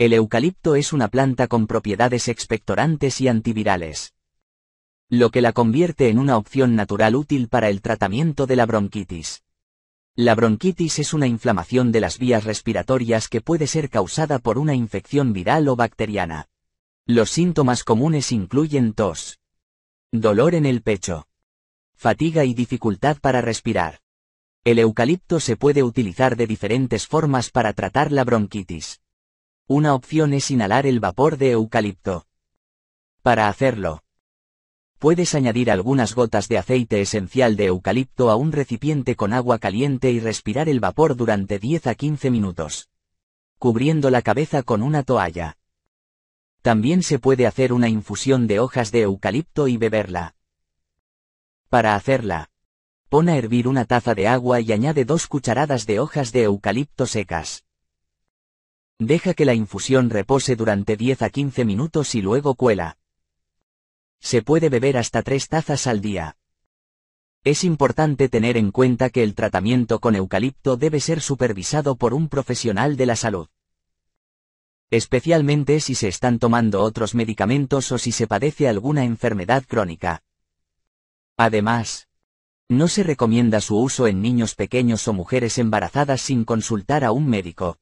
El eucalipto es una planta con propiedades expectorantes y antivirales. Lo que la convierte en una opción natural útil para el tratamiento de la bronquitis. La bronquitis es una inflamación de las vías respiratorias que puede ser causada por una infección viral o bacteriana. Los síntomas comunes incluyen tos, dolor en el pecho, fatiga y dificultad para respirar. El eucalipto se puede utilizar de diferentes formas para tratar la bronquitis. Una opción es inhalar el vapor de eucalipto. Para hacerlo, puedes añadir algunas gotas de aceite esencial de eucalipto a un recipiente con agua caliente y respirar el vapor durante 10 a 15 minutos, cubriendo la cabeza con una toalla. También se puede hacer una infusión de hojas de eucalipto y beberla. Para hacerla, pon a hervir una taza de agua y añade dos cucharadas de hojas de eucalipto secas. Deja que la infusión repose durante 10 a 15 minutos y luego cuela. Se puede beber hasta 3 tazas al día. Es importante tener en cuenta que el tratamiento con eucalipto debe ser supervisado por un profesional de la salud. Especialmente si se están tomando otros medicamentos o si se padece alguna enfermedad crónica. Además, no se recomienda su uso en niños pequeños o mujeres embarazadas sin consultar a un médico.